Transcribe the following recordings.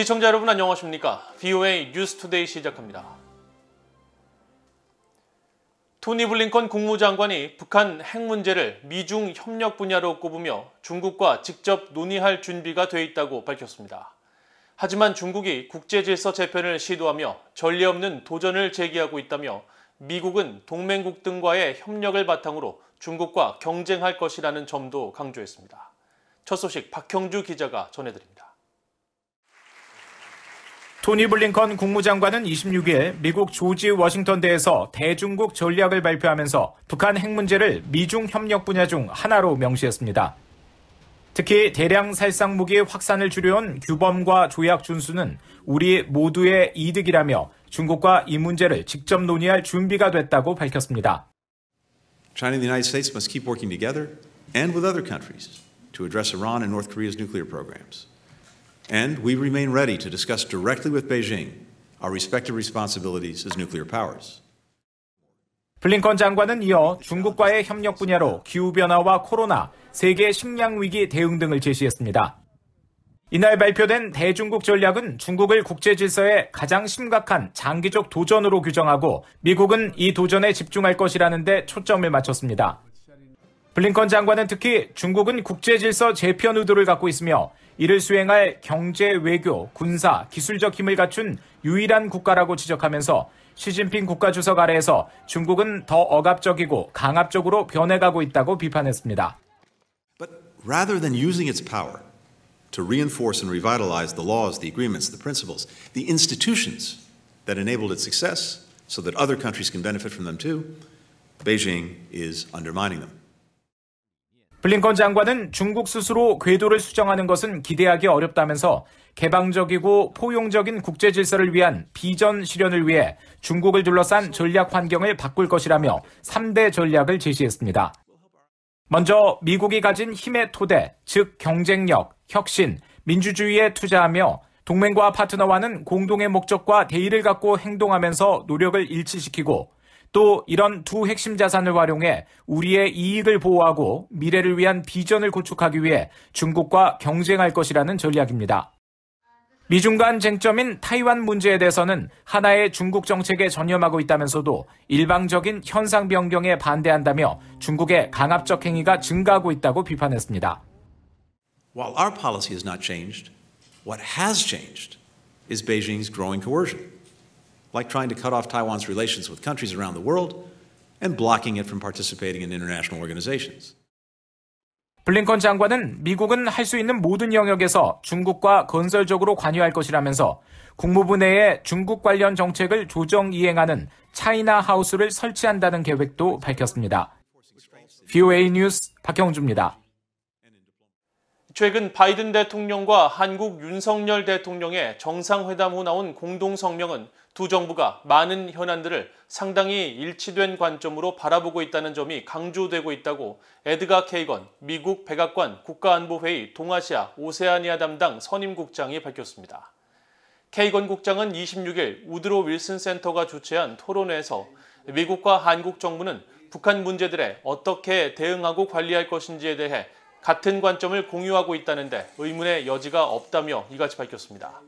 시청자 여러분 안녕하십니까? VOA 뉴스투데이 시작합니다. 토니 블링컨 국무장관이 북한 핵 문제를 미중 협력 분야로 꼽으며 중국과 직접 논의할 준비가 돼 있다고 밝혔습니다. 하지만 중국이 국제 질서 재편을 시도하며 전례 없는 도전을 제기하고 있다며 미국은 동맹국 등과의 협력을 바탕으로 중국과 경쟁할 것이라는 점도 강조했습니다. 첫 소식 박형주 기자가 전해드립니다. 토니 블링컨 국무장관은 26일 미국 조지 워싱턴 대에서 대중국 전략을 발표하면서 북한 핵 문제를 미중 협력 분야 중 하나로 명시했습니다. 특히 대량 살상 무기 확산을 줄여온 규범과 조약 준수는 우리 모두의 이득이라며 중국과 이 문제를 직접 논의할 준비가 됐다고 밝혔습니다. China and the United States must keep working together and with other countries to address Iran and North Korea's nuclear programs. And we remain ready to discuss directly with Beijing our respective responsibilities as nuclear powers. 블링컨 장관은 이어 중국과의 협력 분야로 기후변화와 코로나, 세계 식량위기 대응 등을 제시했습니다. 이날 발표된 대중국 전략은 중국을 국제 질서의 가장 심각한 장기적 도전으로 규정하고 미국은 이 도전에 집중할 것이라는데 초점을 맞췄습니다. 블링컨 장관은 특히 중국은 국제 질서 재편 의도를 갖고 있으며 이를 수행할 경제, 외교, 군사, 기술적 힘을 갖춘 유일한 국가라고 지적하면서 시진핑 국가주석 아래에서 중국은 더 억압적이고 강압적으로 변해가고 있다고 비판했습니다. But rather than using its power to reinforce and revitalize the laws, the agreements, the principles, the institutions that enabled its success so that other countries can benefit from them too, Beijing is undermining them. 블링컨 장관은 중국 스스로 궤도를 수정하는 것은 기대하기 어렵다면서 개방적이고 포용적인 국제 질서를 위한 비전 실현을 위해 중국을 둘러싼 전략 환경을 바꿀 것이라며 3대 전략을 제시했습니다. 먼저 미국이 가진 힘의 토대, 즉 경쟁력, 혁신, 민주주의에 투자하며 동맹과 파트너와는 공동의 목적과 대의를 갖고 행동하면서 노력을 일치시키고 또 이런 두 핵심 자산을 활용해 우리의 이익을 보호하고 미래를 위한 비전을 구축하기 위해 중국과 경쟁할 것이라는 전략입니다. 미중 간 쟁점인 타이완 문제에 대해서는 하나의 중국 정책에 전념하고 있다면서도 일방적인 현상 변경에 반대한다며 중국의 강압적 행위가 증가하고 있다고 비판했습니다. While our policy has not changed, what has changed is Beijing's growing coercion. like trying to cut off Taiwan's relations with countries around the world and blocking it from participating in international organizations. 블링컨 장관은 미국은 할 수 있는 모든 영역에서 중국과 건설적으로 관여할 것이라면서 국무부 내에 중국 관련 정책을 조정 이행하는 차이나 하우스를 설치한다는 계획도 밝혔습니다. VOA 뉴스 박형주입니다. 최근 바이든 대통령과 한국 윤석열 대통령의 정상회담 후 나온 공동 성명은 두 정부가 많은 현안들을 상당히 일치된 관점으로 바라보고 있다는 점이 강조되고 있다고 에드가 케이건 미국 백악관 국가안보회의 동아시아 오세아니아 담당 선임국장이 밝혔습니다. 케이건 국장은 26일 우드로 윌슨 센터가 주최한 토론회에서 미국과 한국 정부는 북한 문제들에 어떻게 대응하고 관리할 것인지에 대해 같은 관점을 공유하고 있다는데 의문의 여지가 없다며 이같이 밝혔습니다.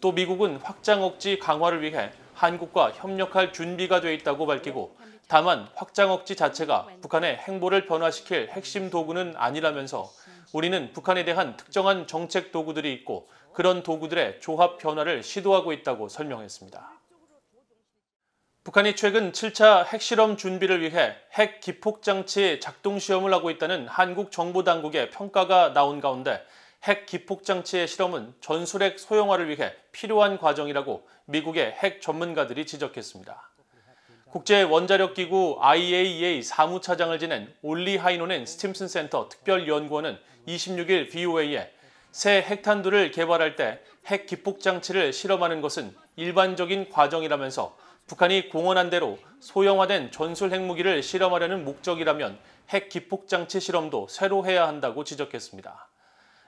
또 미국은 확장 억지 강화를 위해 한국과 협력할 준비가 돼 있다고 밝히고 다만 확장 억지 자체가 북한의 행보를 변화시킬 핵심 도구는 아니라면서 우리는 북한에 대한 특정한 정책 도구들이 있고 그런 도구들의 조합 변화를 시도하고 있다고 설명했습니다. 북한이 최근 7차 핵실험 준비를 위해 핵 기폭 장치 작동 시험을 하고 있다는 한국 정보 당국의 평가가 나온 가운데 핵 기폭 장치의 실험은 전술핵 소형화를 위해 필요한 과정이라고 미국의 핵 전문가들이 지적했습니다. 국제 원자력 기구 IAEA 사무차장을 지낸 올리 하이노넨 스팀슨 센터 특별 연구원은 26일 VOA에 새 핵탄두를 개발할 때 핵 기폭 장치를 실험하는 것은 일반적인 과정이라면서 북한이 공언한 대로 소형화된 전술 핵무기를 실험하려는 목적이라면 핵 기폭 장치 실험도 새로 해야 한다고 지적했습니다.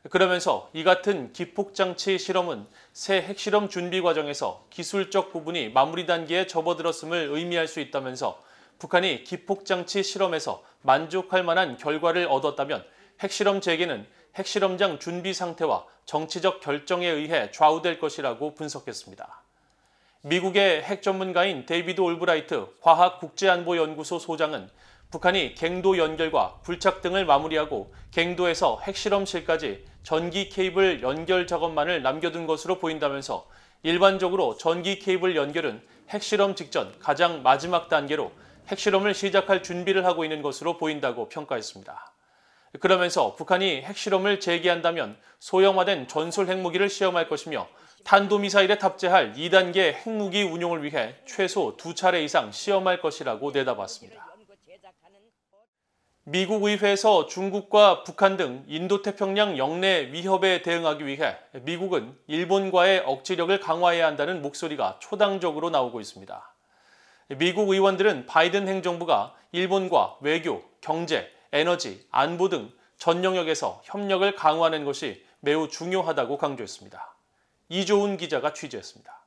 그러면서 이 같은 기폭장치 실험은 새 핵실험 준비 과정에서 기술적 부분이 마무리 단계에 접어들었음을 의미할 수 있다면서 북한이 기폭장치 실험에서 만족할 만한 결과를 얻었다면 핵실험 재개는 핵실험장 준비 상태와 정치적 결정에 의해 좌우될 것이라고 분석했습니다. 미국의 핵 전문가인 데이비드 올브라이트 과학국제안보연구소 소장은 북한이 갱도 연결과 불착 등을 마무리하고 갱도에서 핵실험실까지 전기 케이블 연결 작업만을 남겨둔 것으로 보인다면서 일반적으로 전기 케이블 연결은 핵실험 직전 가장 마지막 단계로 핵실험을 시작할 준비를 하고 있는 것으로 보인다고 평가했습니다. 그러면서 북한이 핵실험을 재개한다면 소형화된 전술 핵무기를 시험할 것이며 탄도미사일에 탑재할 2단계 핵무기 운용을 위해 최소 2차례 이상 시험할 것이라고 내다봤습니다. 미국 의회에서 중국과 북한 등 인도태평양 영내 위협에 대응하기 위해 미국은 일본과의 억지력을 강화해야 한다는 목소리가 초당적으로 나오고 있습니다. 미국 의원들은 바이든 행정부가 일본과 외교, 경제, 에너지, 안보 등 전 영역에서 협력을 강화하는 것이 매우 중요하다고 강조했습니다. 이조은 기자가 취재했습니다.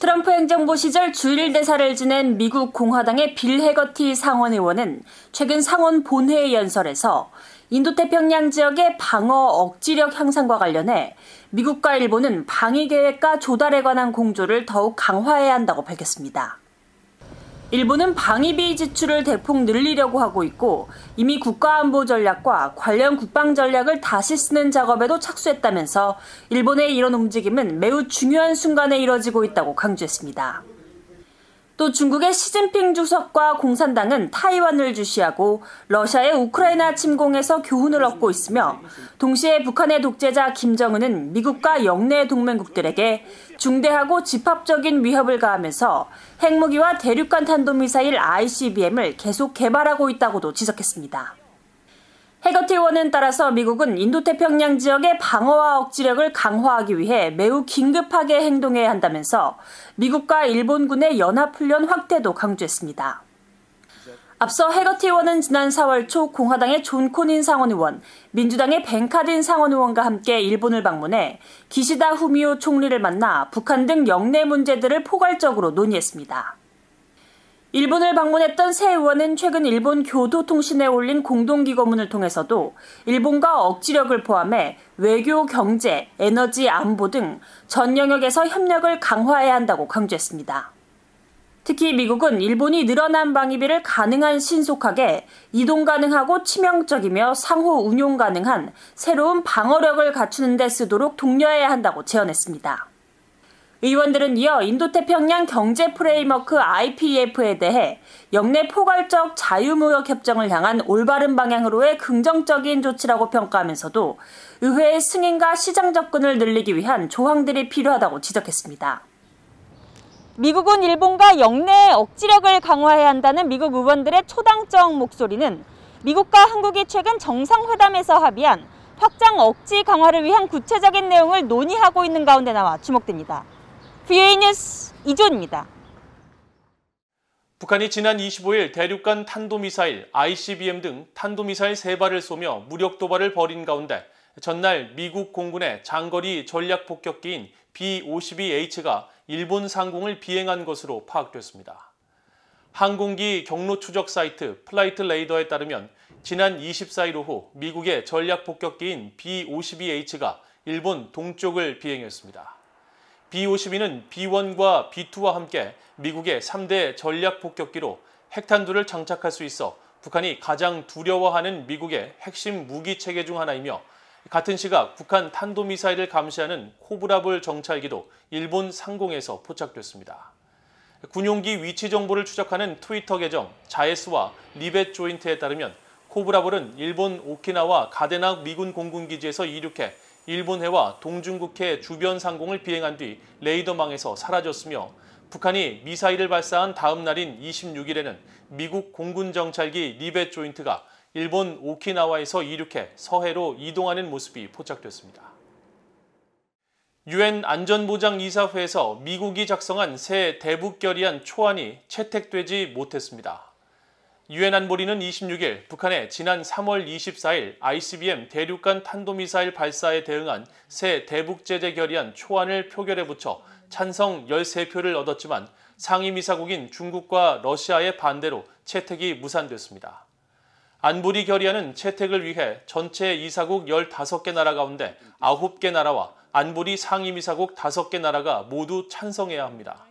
트럼프 행정부 시절 주일 대사를 지낸 미국 공화당의 빌 해거티 상원 의원은 최근 상원 본회의 연설에서 인도태평양 지역의 방어 억지력 향상과 관련해 미국과 일본은 방위 계획과 조달에 관한 공조를 더욱 강화해야 한다고 밝혔습니다. 일본은 방위비 지출을 대폭 늘리려고 하고 있고 이미 국가안보 전략과 관련 국방 전략을 다시 쓰는 작업에도 착수했다면서 일본의 이런 움직임은 매우 중요한 순간에 이뤄지고 있다고 강조했습니다. 또 중국의 시진핑 주석과 공산당은 타이완을 주시하고 러시아의 우크라이나 침공에서 교훈을 얻고 있으며 동시에 북한의 독재자 김정은은 미국과 영내 동맹국들에게 중대하고 집합적인 위협을 가하면서 핵무기와 대륙간 탄도미사일 ICBM을 계속 개발하고 있다고도 지적했습니다. 해거틸원은 따라서 미국은 인도태평양 지역의 방어와 억지력을 강화하기 위해 매우 긴급하게 행동해야 한다면서 미국과 일본군의 연합훈련 확대도 강조했습니다. 앞서 해거티원은 지난 4월 초 공화당의 존 코닌 상원 의원, 민주당의 벤카딘 상원 의원과 함께 일본을 방문해 기시다 후미오 총리를 만나 북한 등 영내 문제들을 포괄적으로 논의했습니다. 일본을 방문했던 새 의원은 최근 일본 교도통신에 올린 공동기고문을 통해서도 일본과 억지력을 포함해 외교, 경제, 에너지, 안보 등 전 영역에서 협력을 강화해야 한다고 강조했습니다. 특히 미국은 일본이 늘어난 방위비를 가능한 신속하게 이동 가능하고 치명적이며 상호 운용 가능한 새로운 방어력을 갖추는 데 쓰도록 독려해야 한다고 제언했습니다. 의원들은 이어 인도태평양 경제 프레임워크 IPEF에 대해 영내 포괄적 자유무역 협정을 향한 올바른 방향으로의 긍정적인 조치라고 평가하면서도 의회의 승인과 시장 접근을 늘리기 위한 조항들이 필요하다고 지적했습니다. 미국은 일본과 영내의 억지력을 강화해야 한다는 미국 의원들의 초당적 목소리는 미국과 한국이 최근 정상회담에서 합의한 확장 억지 강화를 위한 구체적인 내용을 논의하고 있는 가운데 나와 주목됩니다. v n 스 이조입니다. 북한이 지난 25일 대륙간 탄도미사일 ICBM 등 탄도미사일 3발을 쏘며 무력 도발을 벌인 가운데 전날 미국 공군의 장거리 전략 폭격기인 B-52H가 일본 상공을 비행한 것으로 파악됐습니다. 항공기 경로 추적 사이트 플라이트 레이더에 따르면 지난 24일 오후 미국의 전략 폭격기인 B-52H가 일본 동쪽을 비행했습니다. B-52는 B-1과 B-2와 함께 미국의 3대 전략 폭격기로 핵탄두를 장착할 수 있어 북한이 가장 두려워하는 미국의 핵심 무기 체계 중 하나이며 같은 시각 북한 탄도미사일을 감시하는 코브라볼 정찰기도 일본 상공에서 포착됐습니다. 군용기 위치 정보를 추적하는 트위터 계정 자에스와 리벳 조인트에 따르면 코브라볼은 일본 오키나와 가데나 미군 공군기지에서 이륙해 일본해와 동중국해 주변 상공을 비행한 뒤 레이더망에서 사라졌으며 북한이 미사일을 발사한 다음 날인 26일에는 미국 공군 정찰기 리벳 조인트가 일본 오키나와에서 이륙해 서해로 이동하는 모습이 포착됐습니다. 유엔 안전보장이사회에서 미국이 작성한 새 대북 결의안 초안이 채택되지 못했습니다. 유엔 안보리는 26일 북한의 지난 3월 24일 ICBM 대륙간 탄도미사일 발사에 대응한 새 대북제재 결의안 초안을 표결에 붙여 찬성 13표를 얻었지만 상임이사국인 중국과 러시아의 반대로 채택이 무산됐습니다. 안보리 결의안은 채택을 위해 전체 이사국 15개 나라 가운데 9개 나라와 안보리 상임이사국 5개 나라가 모두 찬성해야 합니다.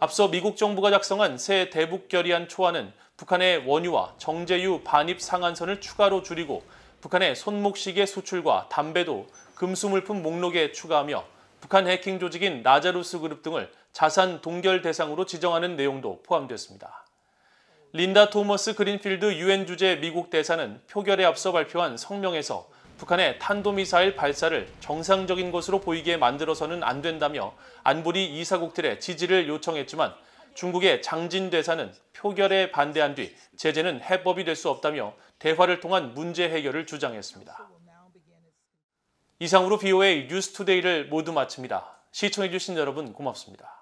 앞서 미국 정부가 작성한 새 대북 결의안 초안은 북한의 원유와 정제유 반입 상한선을 추가로 줄이고 북한의 손목시계 수출과 담배도 금수물품 목록에 추가하며 북한 해킹 조직인 라자루스 그룹 등을 자산 동결 대상으로 지정하는 내용도 포함됐습니다. 린다 토머스 그린필드 유엔 주재 미국 대사는 표결에 앞서 발표한 성명에서 북한의 탄도미사일 발사를 정상적인 것으로 보이게 만들어서는 안 된다며 안보리 이사국들의 지지를 요청했지만 중국의 장진 대사는 표결에 반대한 뒤 제재는 해법이 될 수 없다며 대화를 통한 문제 해결을 주장했습니다. 이상으로 BOA 뉴스투데이를 모두 마칩니다. 시청해주신 여러분 고맙습니다.